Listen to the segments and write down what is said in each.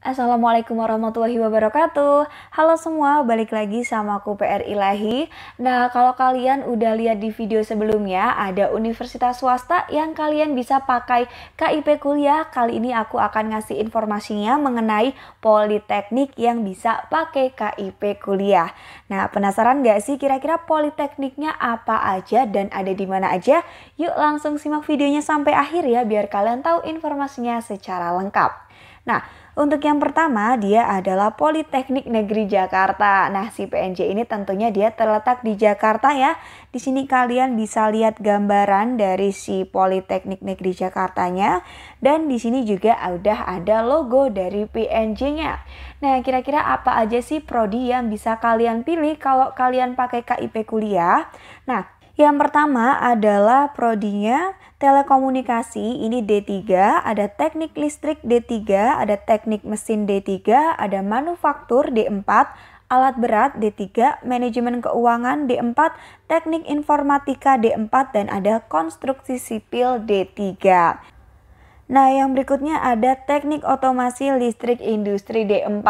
Assalamualaikum warahmatullahi wabarakatuh Halo semua, balik lagi sama aku PR Ilahi Nah, kalau kalian udah lihat di video sebelumnya Ada universitas swasta yang kalian bisa pakai KIP kuliah Kali ini aku akan ngasih informasinya mengenai politeknik yang bisa pakai KIP kuliah Nah, penasaran gak sih kira-kira politekniknya apa aja dan ada di mana aja? Yuk langsung simak videonya sampai akhir ya biar kalian tahu informasinya secara lengkap Nah, untuk yang pertama, dia adalah Politeknik Negeri Jakarta. Nah, si PNJ ini tentunya dia terletak di Jakarta ya. Di sini kalian bisa lihat gambaran dari si Politeknik Negeri Jakartanya dan di sini juga udah ada logo dari PNJ-nya. Nah, kira-kira apa aja sih prodi yang bisa kalian pilih kalau kalian pakai KIP kuliah? Nah, yang pertama adalah prodinya telekomunikasi, ini D3, ada teknik listrik D3, ada teknik mesin D3, ada manufaktur D4, alat berat D3, manajemen keuangan D4, teknik informatika D4, dan ada konstruksi sipil D3. Nah, yang berikutnya ada teknik otomasi listrik industri D4.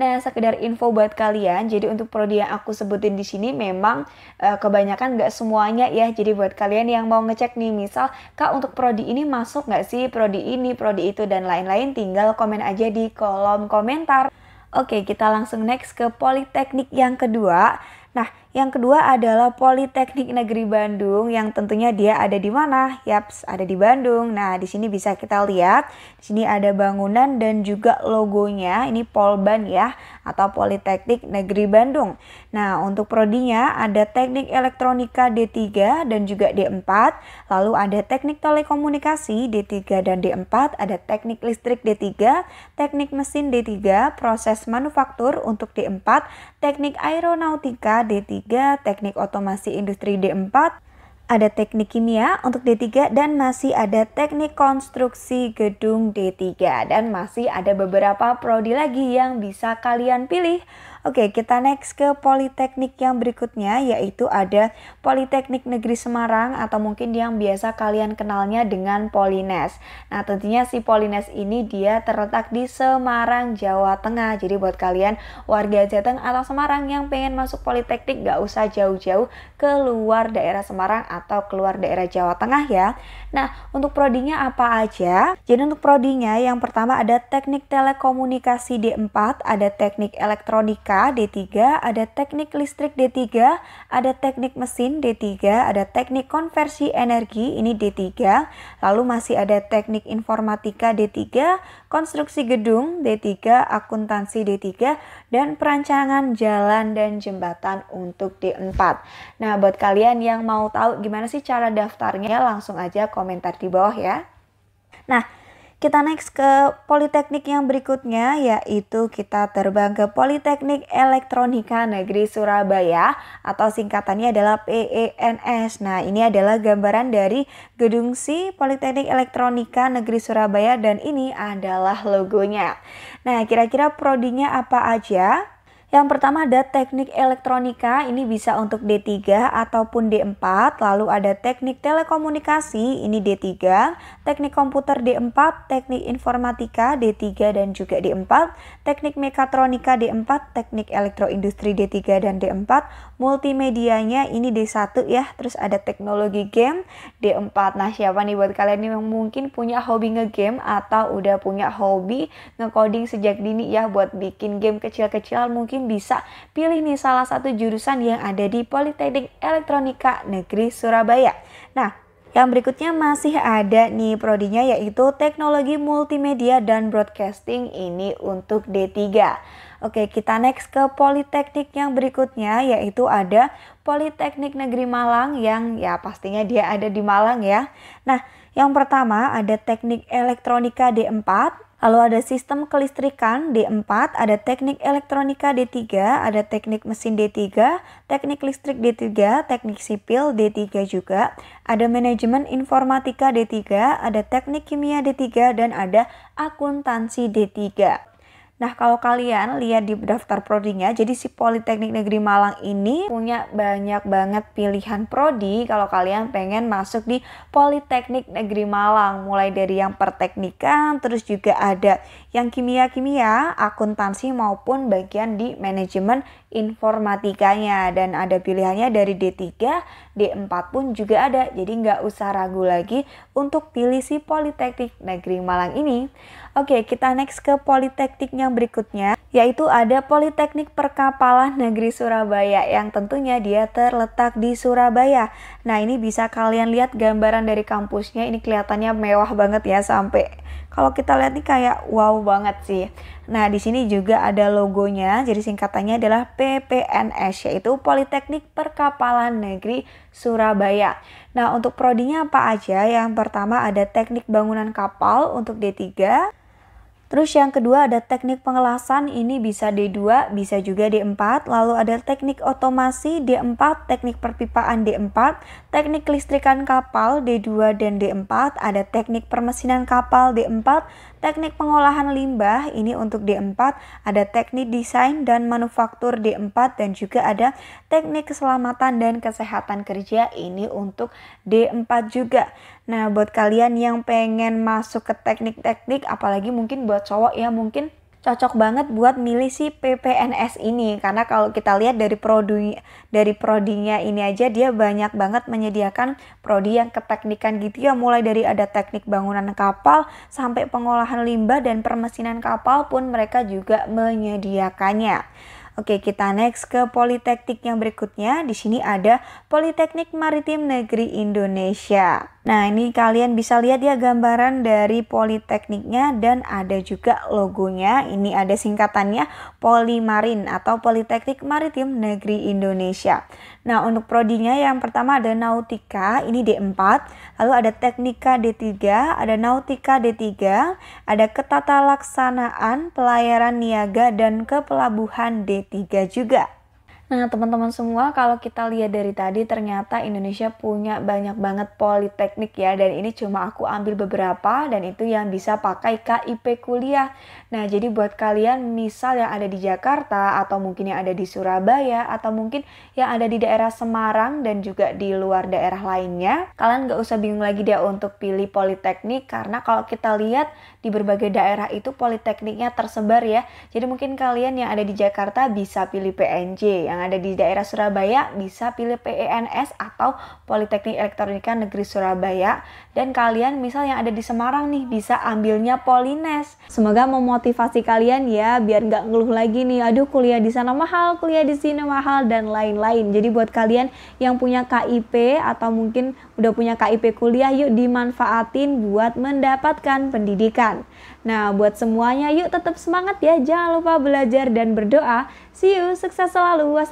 Nah, sekedar info buat kalian, jadi untuk prodi yang aku sebutin di sini memang e, kebanyakan nggak semuanya ya. Jadi buat kalian yang mau ngecek nih, misal Kak untuk prodi ini masuk nggak sih, prodi ini, prodi itu, dan lain-lain, tinggal komen aja di kolom komentar. Oke, kita langsung next ke politeknik yang kedua. Nah, yang kedua adalah Politeknik Negeri Bandung yang tentunya dia ada di mana? Yaps, ada di Bandung. Nah, di sini bisa kita lihat, di sini ada bangunan dan juga logonya. Ini Polban ya atau Politeknik Negeri Bandung. Nah, untuk prodinya ada Teknik Elektronika D3 dan juga D4, lalu ada Teknik Telekomunikasi D3 dan D4, ada Teknik Listrik D3, Teknik Mesin D3, Proses Manufaktur untuk D4, Teknik Aeronautika D3 Teknik Otomasi Industri D4, ada teknik kimia untuk D3 dan masih ada teknik konstruksi gedung D3 dan masih ada beberapa prodi lagi yang bisa kalian pilih. Oke, kita next ke politeknik yang berikutnya yaitu ada Politeknik Negeri Semarang atau mungkin yang biasa kalian kenalnya dengan Polines. Nah, tentunya si Polines ini dia terletak di Semarang, Jawa Tengah. Jadi buat kalian warga Jateng atau Semarang yang pengen masuk politeknik gak usah jauh-jauh keluar daerah Semarang atau atau keluar daerah Jawa Tengah ya. Nah, untuk prodinya apa aja? Jadi untuk prodinya yang pertama ada teknik telekomunikasi D4, ada teknik elektronika D3, ada teknik listrik D3, ada teknik mesin D3, ada teknik konversi energi ini D3, lalu masih ada teknik informatika D3, konstruksi gedung D3, akuntansi D3, dan perancangan jalan dan jembatan untuk D4. Nah, buat kalian yang mau tahu gimana sih cara daftarnya, langsung aja komentar di bawah ya. Nah, kita next ke politeknik yang berikutnya yaitu kita terbang ke Politeknik Elektronika Negeri Surabaya atau singkatannya adalah PENS. Nah, ini adalah gambaran dari gedung si Politeknik Elektronika Negeri Surabaya dan ini adalah logonya. Nah, kira-kira prodinya apa aja? Yang pertama ada teknik elektronika, ini bisa untuk D3 ataupun D4. Lalu ada teknik telekomunikasi, ini D3. Teknik komputer D4, teknik informatika D3 dan juga D4. Teknik mekatronika D4, teknik elektroindustri D3 dan D4. Multimedianya ini D1 ya, terus ada teknologi game D4. Nah siapa nih buat kalian yang mungkin punya hobi ngegame atau udah punya hobi ngecoding sejak dini ya buat bikin game kecil-kecilan mungkin mungkin bisa pilih nih salah satu jurusan yang ada di Politeknik Elektronika Negeri Surabaya. Nah, yang berikutnya masih ada nih prodinya yaitu teknologi multimedia dan broadcasting ini untuk D3. Oke, kita next ke politeknik yang berikutnya yaitu ada Politeknik Negeri Malang yang ya pastinya dia ada di Malang ya. Nah, yang pertama ada teknik elektronika D4, Lalu ada sistem kelistrikan D4, ada teknik elektronika D3, ada teknik mesin D3, teknik listrik D3, teknik sipil D3 juga, ada manajemen informatika D3, ada teknik kimia D3, dan ada akuntansi D3. Nah, kalau kalian lihat di daftar prodinya, jadi si Politeknik Negeri Malang ini punya banyak banget pilihan prodi kalau kalian pengen masuk di Politeknik Negeri Malang, mulai dari yang perteknikan, terus juga ada yang kimia-kimia, akuntansi maupun bagian di manajemen informatikanya dan ada pilihannya dari D3, D4 pun juga ada jadi nggak usah ragu lagi untuk pilih si Politeknik Negeri Malang ini. Oke kita next ke Politeknik yang berikutnya yaitu ada Politeknik Perkapalan Negeri Surabaya yang tentunya dia terletak di Surabaya. Nah ini bisa kalian lihat gambaran dari kampusnya ini kelihatannya mewah banget ya sampai kalau kita lihat nih kayak wow banget sih. Nah, di sini juga ada logonya. Jadi singkatannya adalah PPNS yaitu Politeknik Perkapalan Negeri Surabaya. Nah, untuk prodinya apa aja? Yang pertama ada Teknik Bangunan Kapal untuk D3. Terus yang kedua ada teknik pengelasan, ini bisa D2, bisa juga D4. Lalu ada teknik otomasi D4, teknik perpipaan D4, teknik listrikan kapal D2 dan D4, ada teknik permesinan kapal D4, Teknik pengolahan limbah ini untuk D4 ada teknik desain dan manufaktur D4 dan juga ada teknik keselamatan dan kesehatan kerja ini untuk D4 juga. Nah, buat kalian yang pengen masuk ke teknik-teknik apalagi mungkin buat cowok ya mungkin cocok banget buat milih si PPNS ini karena kalau kita lihat dari prodi dari prodinya ini aja dia banyak banget menyediakan prodi yang keteknikan gitu ya mulai dari ada teknik bangunan kapal sampai pengolahan limbah dan permesinan kapal pun mereka juga menyediakannya. Oke, kita next ke politeknik yang berikutnya. Di sini ada Politeknik Maritim Negeri Indonesia. Nah, ini kalian bisa lihat ya gambaran dari politekniknya dan ada juga logonya. Ini ada singkatannya Polimarin atau Politeknik Maritim Negeri Indonesia. Nah, untuk prodinya yang pertama ada Nautika, ini D4, lalu ada Teknika D3, ada Nautika D3, ada Ketata Laksanaan, Pelayaran Niaga dan Kepelabuhan D3 tiga juga. Nah, teman-teman semua, kalau kita lihat dari tadi, ternyata Indonesia punya banyak banget politeknik ya, dan ini cuma aku ambil beberapa, dan itu yang bisa pakai KIP kuliah. Nah, jadi buat kalian, misal yang ada di Jakarta, atau mungkin yang ada di Surabaya, atau mungkin yang ada di daerah Semarang, dan juga di luar daerah lainnya, kalian nggak usah bingung lagi deh untuk pilih politeknik, karena kalau kita lihat di berbagai daerah itu politekniknya tersebar ya. Jadi mungkin kalian yang ada di Jakarta bisa pilih PNJ, yang yang ada di daerah Surabaya bisa pilih PENS atau Politeknik Elektronika Negeri Surabaya dan kalian misal yang ada di Semarang nih bisa ambilnya Polines. Semoga memotivasi kalian ya biar nggak ngeluh lagi nih aduh kuliah di sana mahal, kuliah di sini mahal dan lain-lain. Jadi buat kalian yang punya KIP atau mungkin udah punya KIP kuliah yuk dimanfaatin buat mendapatkan pendidikan. Nah, buat semuanya yuk tetap semangat ya. Jangan lupa belajar dan berdoa. See you, sukses selalu. Wassalam.